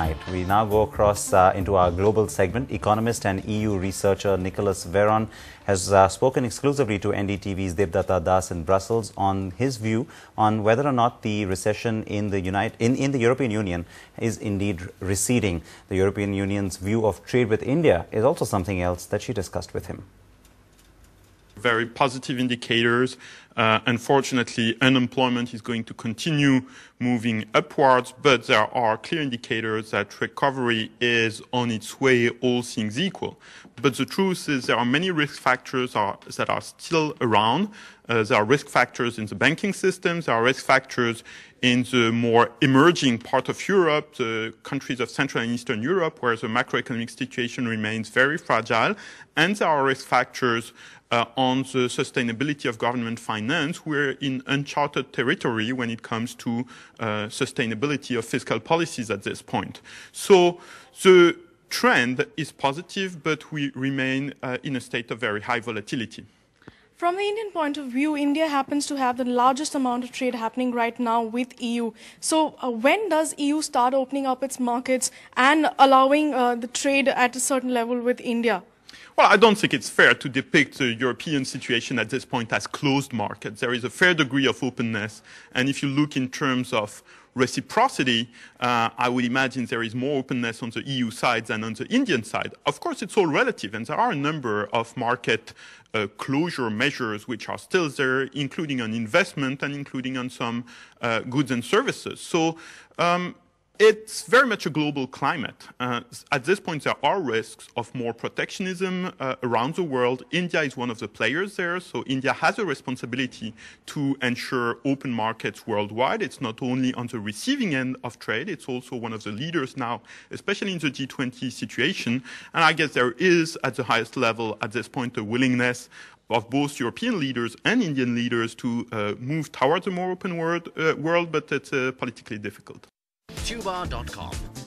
Right, we now go across uh, into our global segment. Economist and EU researcher Nicholas Veron has uh, spoken exclusively to NDTV's Devdatta Das in Brussels on his view on whether or not the recession in the, United, in, in the European Union is indeed receding. The European Union's view of trade with India is also something else that she discussed with him very positive indicators. Uh, unfortunately, unemployment is going to continue moving upwards, but there are clear indicators that recovery is on its way, all things equal. But the truth is there are many risk factors are, that are still around. Uh, there are risk factors in the banking system. There are risk factors in the more emerging part of Europe, the countries of Central and Eastern Europe, where the macroeconomic situation remains very fragile. And there are risk factors uh, on the sustainability of government finance. We're in uncharted territory when it comes to uh, sustainability of fiscal policies at this point. So the trend is positive, but we remain uh, in a state of very high volatility. From the Indian point of view, India happens to have the largest amount of trade happening right now with EU. So uh, when does EU start opening up its markets and allowing uh, the trade at a certain level with India? Well, I don't think it's fair to depict the European situation at this point as closed markets. There is a fair degree of openness. And if you look in terms of reciprocity, uh, I would imagine there is more openness on the EU side than on the Indian side. Of course, it's all relative, and there are a number of market uh, closure measures which are still there, including on investment and including on some uh, goods and services. So um, it's very much a global climate. Uh, at this point, there are risks of more protectionism uh, around the world. India is one of the players there, so India has a responsibility to ensure open markets worldwide. It's not only on the receiving end of trade, it's also one of the leaders now, especially in the G20 situation. And I guess there is, at the highest level at this point, a willingness of both European leaders and Indian leaders to uh, move towards a more open world, uh, world but it's uh, politically difficult. Tubar.com.